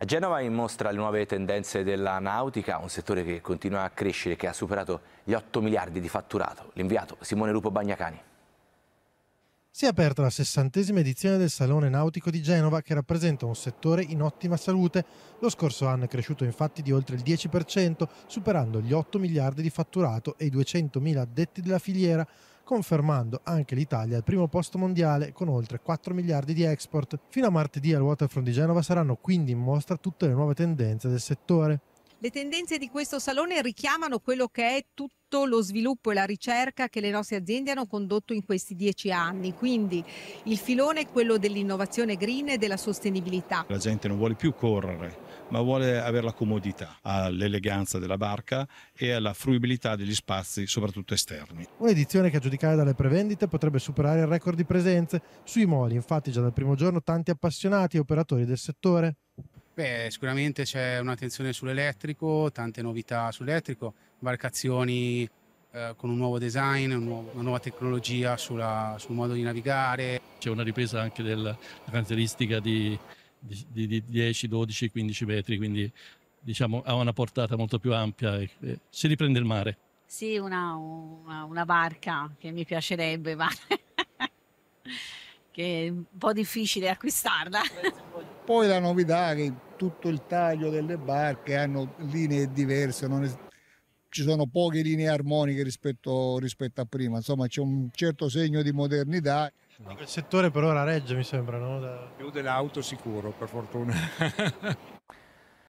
A Genova in mostra le nuove tendenze della nautica, un settore che continua a crescere e che ha superato gli 8 miliardi di fatturato. L'inviato Simone Lupo Bagnacani. Si è aperta la sessantesima edizione del Salone Nautico di Genova che rappresenta un settore in ottima salute. Lo scorso anno è cresciuto infatti di oltre il 10%, superando gli 8 miliardi di fatturato e i 200 mila addetti della filiera confermando anche l'Italia al primo posto mondiale con oltre 4 miliardi di export. Fino a martedì al Waterfront di Genova saranno quindi in mostra tutte le nuove tendenze del settore. Le tendenze di questo salone richiamano quello che è tutto lo sviluppo e la ricerca che le nostre aziende hanno condotto in questi dieci anni. Quindi il filone è quello dell'innovazione green e della sostenibilità. La gente non vuole più correre, ma vuole avere la comodità, all'eleganza della barca e alla fruibilità degli spazi, soprattutto esterni. Un'edizione che a giudicare dalle prevendite potrebbe superare il record di presenze sui moli, infatti già dal primo giorno tanti appassionati e operatori del settore. Beh, sicuramente c'è un'attenzione sull'elettrico, tante novità sull'elettrico, imbarcazioni eh, con un nuovo design, un nuovo, una nuova tecnologia sulla, sul modo di navigare. C'è una ripresa anche della caratteristica di, di, di 10, 12, 15 metri, quindi diciamo, ha una portata molto più ampia e, e si riprende il mare. Sì, una, una, una barca che mi piacerebbe, ma che è un po' difficile acquistarla. Poi la novità è che tutto il taglio delle barche hanno linee diverse, è... ci sono poche linee armoniche rispetto, rispetto a prima, insomma c'è un certo segno di modernità. No. Il settore per ora regge mi sembra, no? Da... Più dell'auto sicuro, per fortuna.